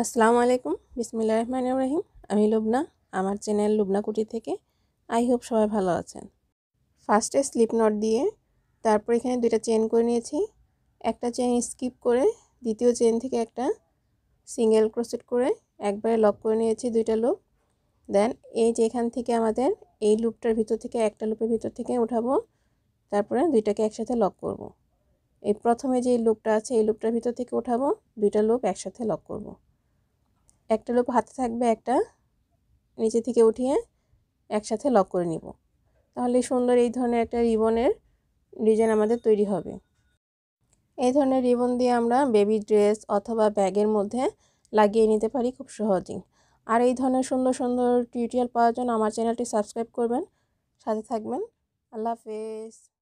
আসসালামু আলাইকুম বিসমিল্লা রহমান ইব্রাহিম আমি লুবনা আমার চ্যানেল লুবনা কুটি থেকে আই হোপ সবাই ভালো আছেন ফার্স্টে স্লিপ নট দিয়ে তারপর এখানে দুইটা চেন করে নিয়েছি একটা চেন স্কিপ করে দ্বিতীয় চেন থেকে একটা সিঙ্গেল ক্রোসেট করে একবারে লক করে নিয়েছি দুইটা লুপ দেন এই যে এখান থেকে আমাদের এই লুপটার ভিতর থেকে একটা লুপের ভিতর থেকে উঠাবো তারপরে দুইটাকে একসাথে লক করব। এই প্রথমে যে লুপটা আছে এই লুপটার ভিতর থেকে উঠাবো দুইটা লুপ একসাথে লক করব। একটা লোপ হাতে থাকবে একটা নিচে থেকে উঠিয়ে একসাথে লক করে নিব তাহলে সুন্দর এই ধরনের একটা রিবনের ডিজাইন আমাদের তৈরি হবে এই ধরনের রিবন দিয়ে আমরা বেবি ড্রেস অথবা ব্যাগের মধ্যে লাগিয়ে নিতে পারি খুব সহজেই আর এই ধরনের সুন্দর সুন্দর টিউটোরিয়াল পাওয়ার জন্য আমার চ্যানেলটি সাবস্ক্রাইব করবেন সাথে থাকবেন আল্লাহ হাফেজ